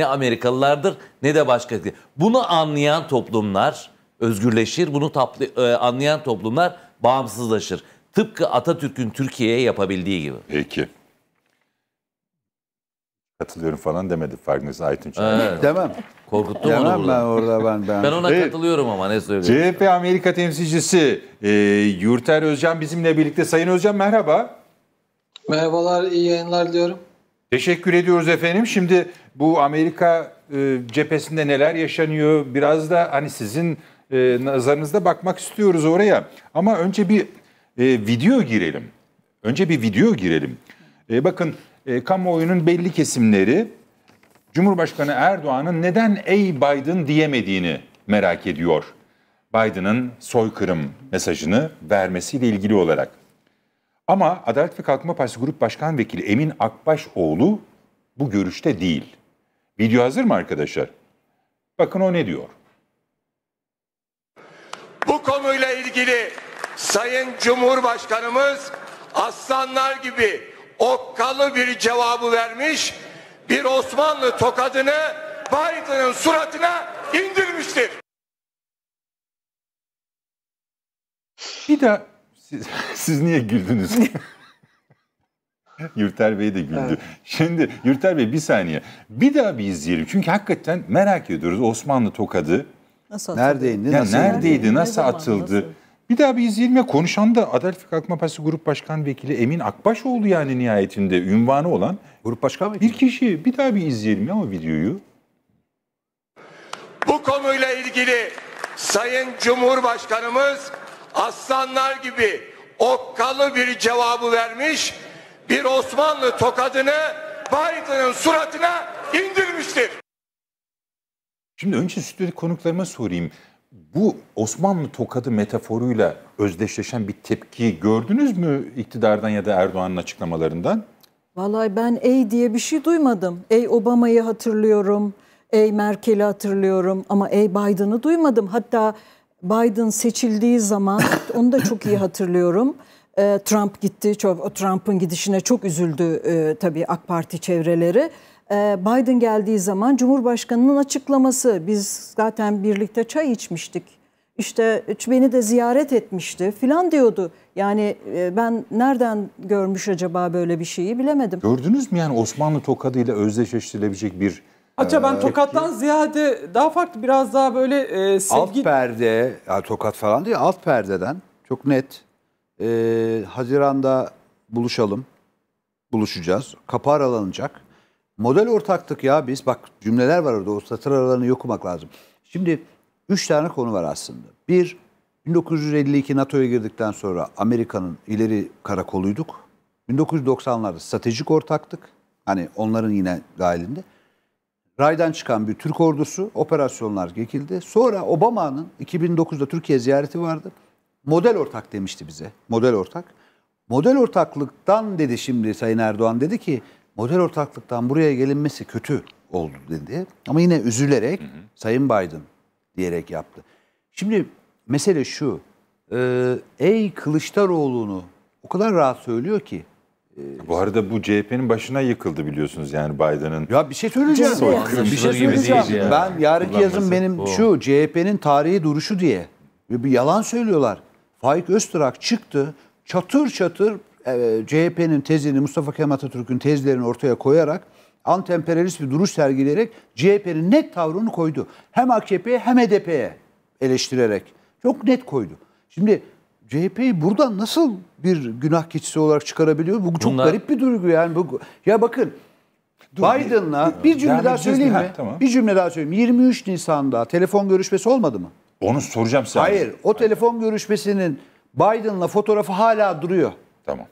ne Amerikalılardır ne de başka. Bunu anlayan toplumlar özgürleşir, bunu taplı, e, anlayan toplumlar bağımsızlaşır. Tıpkı Atatürk'ün Türkiye'ye yapabildiği gibi. Peki. Katılıyorum falan demedi farkınız Aytun Çağrı. Demem. Korkuttum Demem onu burada. ben orada ben. Ben, ben ona e, katılıyorum ama ne söylüyorsun? CHP Amerika temsilcisi e, Yurter Özcan bizimle birlikte. Sayın Özcan merhaba. Merhabalar, iyi yayınlar diyorum. Teşekkür ediyoruz efendim. Şimdi bu Amerika e, cephesinde neler yaşanıyor biraz da hani sizin e, nazarınızda bakmak istiyoruz oraya. Ama önce bir e, video girelim. Önce bir video girelim. E, bakın e, kamuoyunun belli kesimleri Cumhurbaşkanı Erdoğan'ın neden ey Biden diyemediğini merak ediyor. Biden'ın soykırım mesajını vermesiyle ilgili olarak. Ama Adalet ve Kalkınma Partisi Grup Başkan Vekili Emin Akbaşoğlu bu görüşte değil. Video hazır mı arkadaşlar? Bakın o ne diyor. Bu konuyla ilgili Sayın Cumhurbaşkanımız aslanlar gibi okkalı bir cevabı vermiş. Bir Osmanlı tokadını Biden'ın suratına indirmiştir. Bir de siz, siz niye güldünüz? Yürter Bey de güldü. Evet. Şimdi Yürter Bey bir saniye. Bir daha bir izleyelim. Çünkü hakikaten merak ediyoruz Osmanlı tokadı. Nasıl Neredeydi? Ya nasıl neredeydi? Nasıl, atıldı? Nasıl? Bir daha bir izleyelim ya konuşan da Adalet Kalkınma Partisi Grup Başkan Vekili Emin Akbaşoğlu yani nihayetinde ünvanı olan Grup Başkan Vekili. Bir kişi bir daha bir izleyelim ya o videoyu. Bu konuyla ilgili Sayın Cumhurbaşkanımız aslanlar gibi okkalı bir cevabı vermiş, bir Osmanlı tokadını Biden'ın suratına indirmiştir. Şimdi önce stüdyo konuklarıma sorayım. Bu Osmanlı tokadı metaforuyla özdeşleşen bir tepki gördünüz mü iktidardan ya da Erdoğan'ın açıklamalarından? Vallahi ben ey diye bir şey duymadım. Ey Obama'yı hatırlıyorum, ey Merkel'i hatırlıyorum ama ey Biden'ı duymadım. Hatta Biden seçildiği zaman onu da çok iyi hatırlıyorum. Ee, Trump gitti. Trump'ın gidişine çok üzüldü e, tabii AK Parti çevreleri. Ee, Biden geldiği zaman Cumhurbaşkanı'nın açıklaması. Biz zaten birlikte çay içmiştik. İşte beni de ziyaret etmişti filan diyordu. Yani e, ben nereden görmüş acaba böyle bir şeyi bilemedim. Gördünüz mü yani Osmanlı tokadıyla özdeşleştirilebilecek bir Acaba ben ee, tokattan ziyade daha farklı biraz daha böyle e, sevgi... Alt perde, yani tokat falan değil alt perdeden çok net. E, Haziran'da buluşalım, buluşacağız. Kapı aralanacak. Model ortaktık ya biz. Bak cümleler var orada o satır aralarını okumak lazım. Şimdi üç tane konu var aslında. Bir, 1952 NATO'ya girdikten sonra Amerika'nın ileri karakoluyduk. 1990'larda stratejik ortaktık. Hani onların yine dahilinde raydan çıkan bir Türk ordusu, operasyonlar gekildi. Sonra Obama'nın 2009'da Türkiye ziyareti vardı. Model ortak demişti bize. Model ortak. Model ortaklıktan dedi şimdi Sayın Erdoğan dedi ki model ortaklıktan buraya gelinmesi kötü oldu dedi. Ama yine üzülerek hı hı. Sayın Biden diyerek yaptı. Şimdi mesele şu. E, ey Kılıçdaroğlu'nu o kadar rahat söylüyor ki ee, bu arada bu CHP'nin başına yıkıldı biliyorsunuz yani Biden'ın. Ya bir şey söyleyeceğim. Soykırım. Bir şey söyleyeceğim. Şey yani. Ben yarınki yazım benim o. şu oh. CHP'nin tarihi duruşu diye. Bir yalan söylüyorlar. Faik Öztürk çıktı çatır çatır e, CHP'nin tezini Mustafa Kemal Atatürk'ün tezlerini ortaya koyarak antemperyalist bir duruş sergileyerek CHP'nin net tavrını koydu. Hem AKP'ye hem HDP'ye e eleştirerek. Çok net koydu. Şimdi CHP'yi buradan nasıl bir günah keçisi olarak çıkarabiliyor? Bu çok Bunlar... garip bir duygu yani. Bu... Ya bakın Biden'la bir cümle daha söyleyeyim mi? Ha, tamam. Bir cümle daha söyleyeyim. 23 Nisan'da telefon görüşmesi olmadı mı? Onu soracağım sana. Hayır, o Hayır. telefon görüşmesinin Biden'la fotoğrafı hala duruyor. Tamam.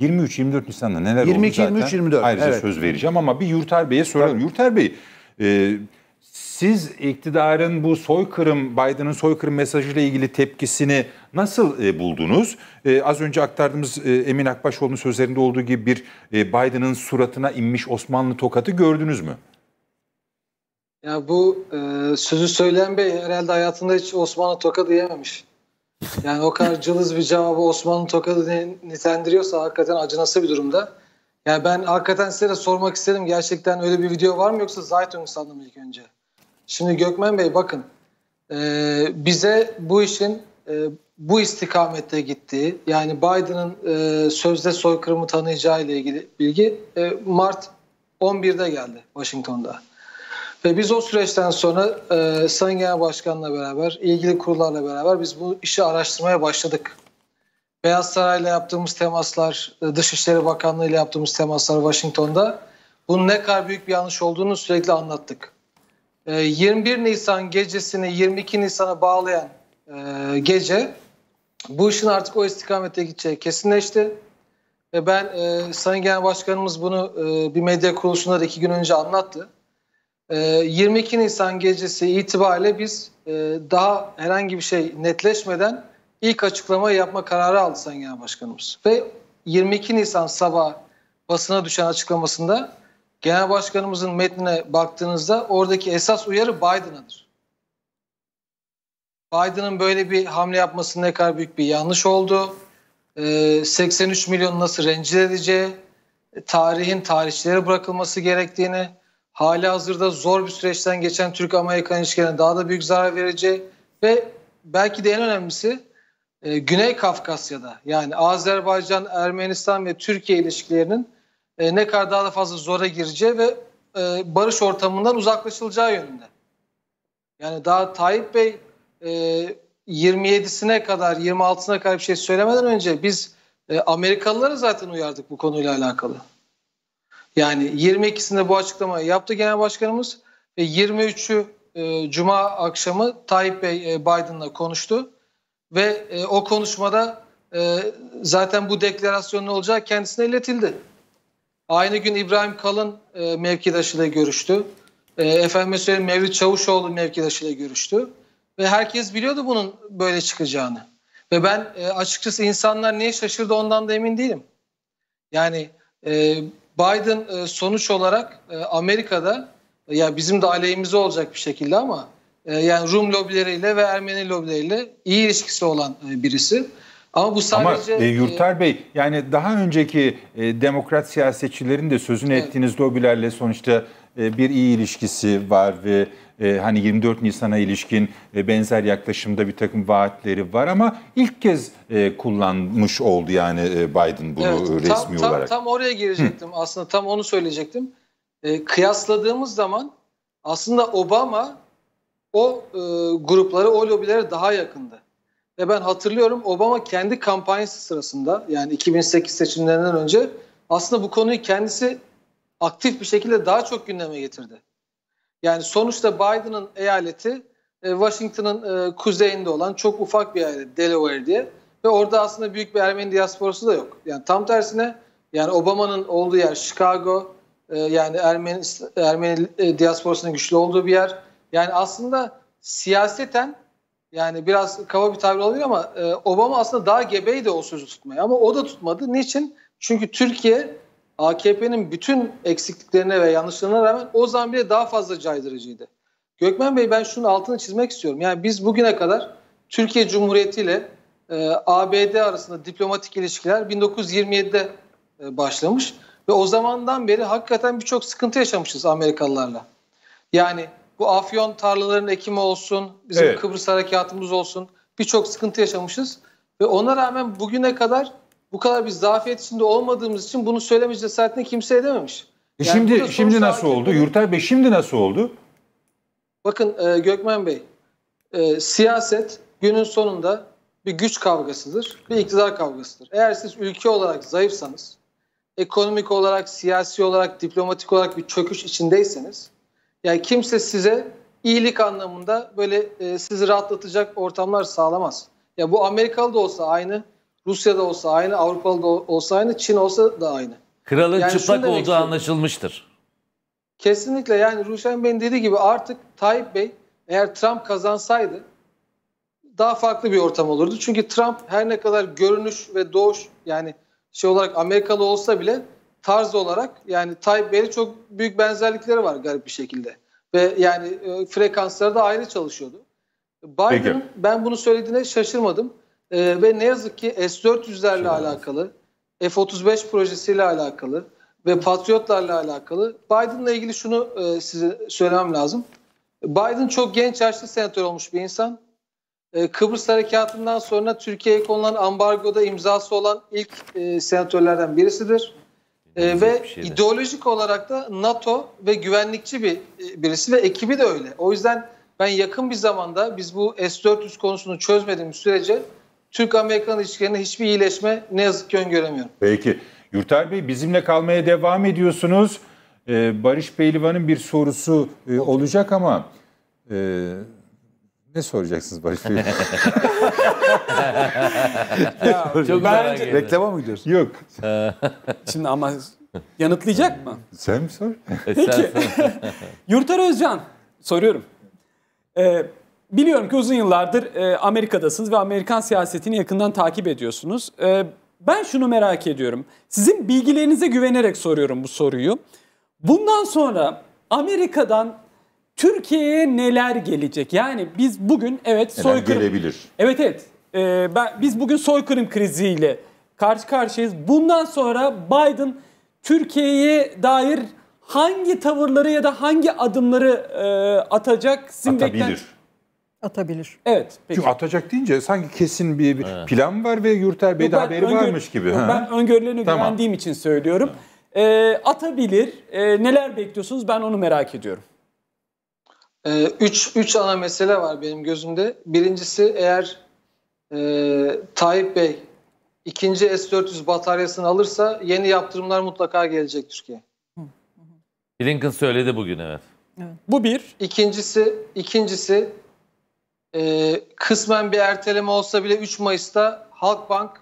23-24 Nisan'da neler 22, oldu zaten? 23-24. Ayrıca evet. söz vereceğim ama bir Yurtar Bey'e soralım. Tabii. Yurtar Bey, e, siz iktidarın bu soykırım, Biden'ın soykırım mesajıyla ilgili tepkisini nasıl e, buldunuz? E, az önce aktardığımız e, Emin Akbaşoğlu'nun sözlerinde olduğu gibi bir e, Biden'ın suratına inmiş Osmanlı tokatı gördünüz mü? Ya bu e, sözü söyleyen bey herhalde hayatında hiç Osmanlı tokadı yememiş. Yani o kadar cılız bir cevabı Osmanlı tokadı nitelendiriyorsa hakikaten acınası bir durumda. Yani ben hakikaten size de sormak istedim. Gerçekten öyle bir video var mı yoksa Zaytun sandım ilk önce? Şimdi Gökmen Bey bakın e, bize bu işin e, bu istikamette gittiği yani Biden'ın e, sözde soykırımı tanıyacağı ile ilgili bilgi e, Mart 11'de geldi Washington'da. Ve biz o süreçten sonra e, Sayın Genel Başkan'la beraber, ilgili kurullarla beraber biz bu işi araştırmaya başladık. Beyaz Saray'la yaptığımız temaslar, e, Dışişleri Bakanlığı ile yaptığımız temaslar Washington'da bunun ne kadar büyük bir yanlış olduğunu sürekli anlattık. 21 ee, Nisan gecesini 22 Nisan'a bağlayan e, gece bu işin artık o istikamete gideceği kesinleşti. Ve ben e, Sayın Genel Başkanımız bunu e, bir medya kuruluşunda da iki gün önce anlattı. 22 e, Nisan gecesi itibariyle biz daha herhangi bir şey netleşmeden ilk açıklama yapma kararı aldı Sayın Genel Başkanımız. Ve 22 Nisan sabah basına düşen açıklamasında Genel Başkanımızın metnine baktığınızda oradaki esas uyarı Biden'adır. Biden'ın böyle bir hamle yapması ne kadar büyük bir yanlış oldu. 83 ee, milyon nasıl rencide edeceği, tarihin tarihçilere bırakılması gerektiğini, hali hazırda zor bir süreçten geçen Türk-Amerikan ilişkilerine daha da büyük zarar vereceği ve belki de en önemlisi e, Güney Kafkasya'da yani Azerbaycan, Ermenistan ve Türkiye ilişkilerinin e, ne kadar daha da fazla zora gireceği ve e, barış ortamından uzaklaşılacağı yönünde. Yani daha Tayyip Bey e, 27'sine kadar 26'sına kadar bir şey söylemeden önce biz e, Amerikalıları zaten uyardık bu konuyla alakalı. Yani 22'sinde bu açıklamayı yaptı Genel Başkanımız ve 23'ü e, Cuma akşamı Tayyip Bey e, Biden'la konuştu ve e, o konuşmada e, zaten bu deklarasyonun olacağı kendisine iletildi. Aynı gün İbrahim Kalın e, mevkidaşıyla görüştü. E, efendime söyleyeyim Mevlüt Çavuşoğlu mevkidaşıyla görüştü. Ve herkes biliyordu bunun böyle çıkacağını. Ve ben e, açıkçası insanlar niye şaşırdı ondan da emin değilim. Yani e, Biden e, sonuç olarak e, Amerika'da e, ya bizim de aleyhimize olacak bir şekilde ama e, yani Rum lobileriyle ve Ermeni lobileriyle iyi ilişkisi olan e, birisi. Ama bu sadece... Ama e, Yurtar e, Bey yani daha önceki e, demokrat siyasetçilerin de sözünü evet. ettiğiniz lobilerle sonuçta bir iyi ilişkisi var ve hani 24 Nisan'a ilişkin benzer yaklaşımda bir takım vaatleri var ama ilk kez kullanmış oldu yani Biden bunu evet, resmi tam, olarak. Tam oraya girecektim Hı. aslında tam onu söyleyecektim. kıyasladığımız zaman aslında Obama o gruplara, o lobilere daha yakındı. Ve ben hatırlıyorum Obama kendi kampanyası sırasında yani 2008 seçimlerinden önce aslında bu konuyu kendisi aktif bir şekilde daha çok gündeme getirdi. Yani sonuçta Biden'ın eyaleti e, Washington'ın e, kuzeyinde olan çok ufak bir eyalet Delaware diye ve orada aslında büyük bir Ermeni diasporası da yok. Yani tam tersine yani Obama'nın olduğu yer Chicago e, yani Ermeni, Ermeni diasporasının güçlü olduğu bir yer. Yani aslında siyaseten yani biraz kaba bir tabir olabilir ama e, Obama aslında daha gebeydi o sözü tutmaya ama o da tutmadı. Niçin? Çünkü Türkiye AKP'nin bütün eksikliklerine ve yanlışlarına rağmen o zaman bile daha fazla caydırıcıydı. Gökmen Bey ben şunun altını çizmek istiyorum. Yani biz bugüne kadar Türkiye Cumhuriyeti ile e, ABD arasında diplomatik ilişkiler 1927'de e, başlamış ve o zamandan beri hakikaten birçok sıkıntı yaşamışız Amerikalılarla. Yani bu afyon tarlalarının ekimi olsun, bizim evet. Kıbrıs harekatımız olsun birçok sıkıntı yaşamışız. Ve ona rağmen bugüne kadar bu kadar bir zafiyet içinde olmadığımız için bunu söyleme cesaretini kimse edememiş. E yani şimdi şimdi nasıl oldu? Bunu... Yurtay Bey şimdi nasıl oldu? Bakın e, Gökmen Bey, e, siyaset günün sonunda bir güç kavgasıdır, bir iktidar kavgasıdır. Eğer siz ülke olarak zayıfsanız, ekonomik olarak, siyasi olarak, diplomatik olarak bir çöküş içindeyseniz yani kimse size iyilik anlamında böyle e, sizi rahatlatacak ortamlar sağlamaz. Ya bu Amerikalı da olsa aynı, Rusya da olsa aynı, Avrupalı da olsa aynı, Çin olsa da aynı. Kralın yani çıplak olduğu anlaşılmıştır. Kesinlikle yani Ruşen Bey'in dediği gibi artık Tayyip Bey eğer Trump kazansaydı daha farklı bir ortam olurdu. Çünkü Trump her ne kadar görünüş ve doğuş yani şey olarak Amerikalı olsa bile tarz olarak yani Tayyip Bey'le çok büyük benzerlikleri var garip bir şekilde. Ve yani e, frekansları da ayrı çalışıyordu. Biden'ın ben bunu söylediğine şaşırmadım. E, ve ne yazık ki S-400'lerle alakalı, F-35 projesiyle alakalı ve Patriotlarla alakalı Biden'la ilgili şunu e, size söylemem lazım. Biden çok genç yaşlı senatör olmuş bir insan. E, Kıbrıs harekatından sonra Türkiye'ye konulan ambargoda imzası olan ilk e, senatörlerden birisidir. E, ve şeydi. ideolojik olarak da NATO ve güvenlikçi bir e, birisi ve ekibi de öyle. O yüzden ben yakın bir zamanda biz bu S-400 konusunu çözmediğimiz sürece Türk-Amerikan ilişkilerinde hiçbir iyileşme ne yazık ki öngöremiyorum. Peki. Yurtar Bey bizimle kalmaya devam ediyorsunuz. Ee, Barış Pehlivan'ın bir sorusu e, olacak ama e, ne soracaksınız Barış Pehlivan? Çok ben Reklama mı gidiyorsun? Yok. Şimdi ama yanıtlayacak mı? Sen mi sor? E, Peki. Yurtar Özcan soruyorum. Ee, biliyorum ki uzun yıllardır e, Amerika'dasınız ve Amerikan siyasetini yakından takip ediyorsunuz. E, ben şunu merak ediyorum. Sizin bilgilerinize güvenerek soruyorum bu soruyu. Bundan sonra Amerika'dan Türkiye'ye neler gelecek? Yani biz bugün evet neler soykırım... gelebilir? Evet evet. E, ben, biz bugün soykırım kriziyle karşı karşıyayız. Bundan sonra Biden Türkiye'ye dair hangi tavırları ya da hangi adımları e, atacak? Sizin Atabilir. Beklen... Atabilir. Evet. Peki. Çünkü atacak deyince sanki kesin bir, bir evet. plan var ve Yurtel Bey'de haberi öngör... varmış gibi. Yok, ben öngörülerini tamam. güvendiğim için söylüyorum. E, atabilir. E, neler bekliyorsunuz ben onu merak ediyorum. E, üç, üç ana mesele var benim gözümde. Birincisi eğer e, Tayyip Bey ikinci S-400 bataryasını alırsa yeni yaptırımlar mutlaka gelecek Türkiye. Blinken söyledi bugün evet. evet. Bu bir. İkincisi, ikincisi e, kısmen bir erteleme olsa bile 3 Mayıs'ta Halkbank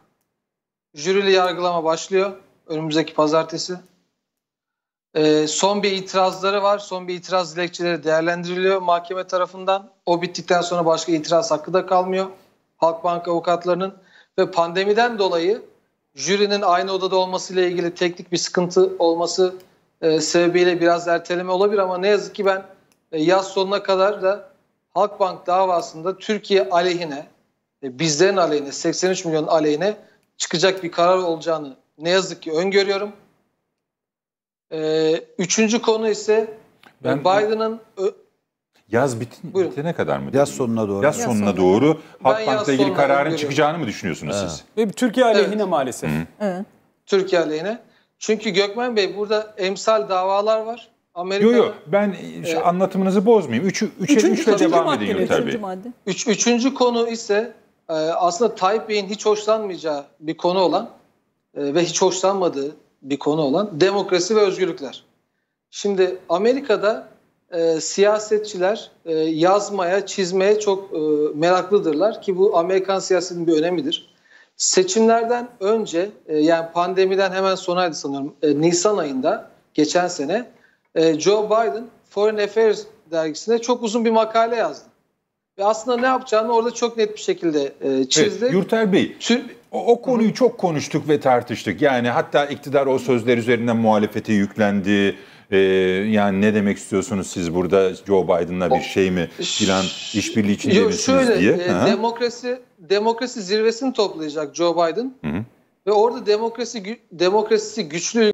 jürili yargılama başlıyor önümüzdeki pazartesi. E, son bir itirazları var. Son bir itiraz dilekçeleri değerlendiriliyor mahkeme tarafından. O bittikten sonra başka itiraz hakkı da kalmıyor. Halkbank avukatlarının ve pandemiden dolayı jürinin aynı odada olmasıyla ilgili teknik bir sıkıntı olması e, sebebiyle biraz erteleme olabilir ama ne yazık ki ben e, yaz sonuna kadar da Halkbank davasında Türkiye aleyhine, e, bizlerin aleyhine, 83 milyon aleyhine çıkacak bir karar olacağını ne yazık ki öngörüyorum. Ee, üçüncü konu ise e, ben Biden'ın yaz bitin, bitene kadar mı? Yaz sonuna doğru. Yaz, sonuna, doğru Halkbank'la ilgili kararın görüyorum. çıkacağını mı düşünüyorsunuz ha. siz? Türkiye aleyhine evet. maalesef. Hı. Hı. Türkiye aleyhine. Çünkü Gökmen Bey burada emsal davalar var. Amerika. Yok yok ben e, anlatımınızı bozmayayım. Üçü, üçe üçüncü, üçle devam edin Yurtar Bey. Üç, üçüncü konu ise e, aslında Tayyip Bey'in hiç hoşlanmayacağı bir konu olan e, ve hiç hoşlanmadığı bir konu olan demokrasi ve özgürlükler. Şimdi Amerika'da e, siyasetçiler e, yazmaya, çizmeye çok e, meraklıdırlar ki bu Amerikan siyasetinin bir önemidir. Seçimlerden önce e, yani pandemiden hemen sonraydı sanıyorum e, Nisan ayında geçen sene e, Joe Biden Foreign Affairs dergisine çok uzun bir makale yazdı ve aslında ne yapacağını orada çok net bir şekilde e, çizdi. Evet, Yurtel Bey, Tür o, o konuyu hı çok konuştuk ve tartıştık. Yani hatta iktidar o sözler üzerinden muhalefete yüklendi. Ee, yani ne demek istiyorsunuz siz burada Joe Biden'la bir şey mi filan işbirliği içinde Yo, misiniz şöyle, diye? E, demokrasi demokrasi zirvesini toplayacak Joe Biden. Hı hı. Ve orada demokrasi demokrasisi güçlü